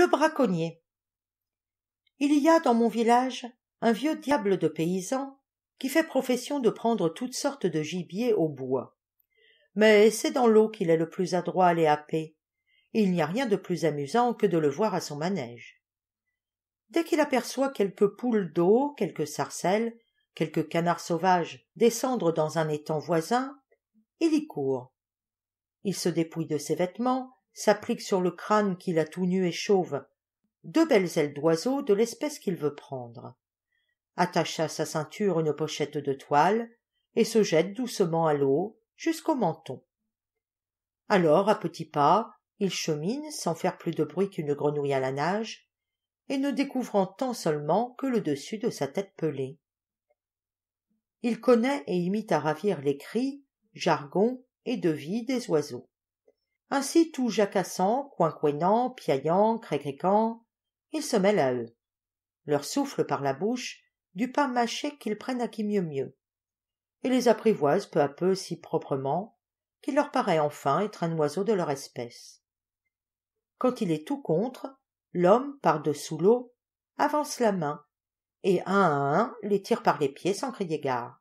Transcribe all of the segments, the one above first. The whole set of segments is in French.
le braconnier. Il y a dans mon village un vieux diable de paysan qui fait profession de prendre toutes sortes de gibier au bois. Mais c'est dans l'eau qu'il est le plus adroit à les happer, et il n'y a rien de plus amusant que de le voir à son manège. Dès qu'il aperçoit quelques poules d'eau, quelques sarcelles, quelques canards sauvages descendre dans un étang voisin, il y court. Il se dépouille de ses vêtements, s'applique sur le crâne qu'il a tout nu et chauve deux belles ailes d'oiseau de l'espèce qu'il veut prendre attache à sa ceinture une pochette de toile et se jette doucement à l'eau jusqu'au menton alors à petits pas il chemine sans faire plus de bruit qu'une grenouille à la nage et ne découvrant tant seulement que le dessus de sa tête pelée il connaît et imite à ravir les cris jargons et devis des oiseaux ainsi tout jacassant coincoignant piaillant crécriquant ils se mêlent à eux leur souffle par la bouche du pain mâché qu'ils prennent à qui mieux mieux et les apprivoise peu à peu si proprement qu'il leur paraît enfin être un oiseau de leur espèce quand il est tout contre l'homme par-dessous l'eau avance la main et un à un les tire par les pieds sans crier gare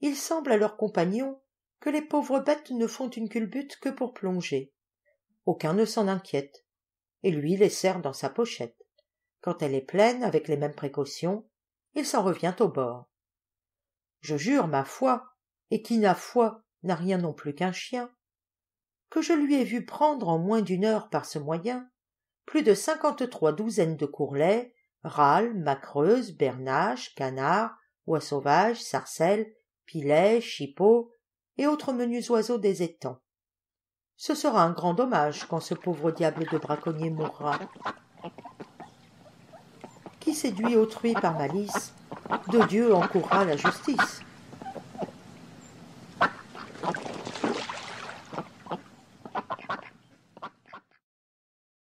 il semble à leurs compagnons que les pauvres bêtes ne font une culbute que pour plonger. Aucun ne s'en inquiète, et lui les serre dans sa pochette. Quand elle est pleine, avec les mêmes précautions, il s'en revient au bord. Je jure ma foi, et qui n'a foi n'a rien non plus qu'un chien, que je lui ai vu prendre en moins d'une heure par ce moyen plus de cinquante-trois douzaines de courlets, râles, macreuses, bernaches, canards, oies sauvages, sarcelles, pilets, chipots, et autres menus oiseaux des étangs. Ce sera un grand dommage quand ce pauvre diable de braconnier mourra. Qui séduit autrui par malice, de Dieu encourra la justice.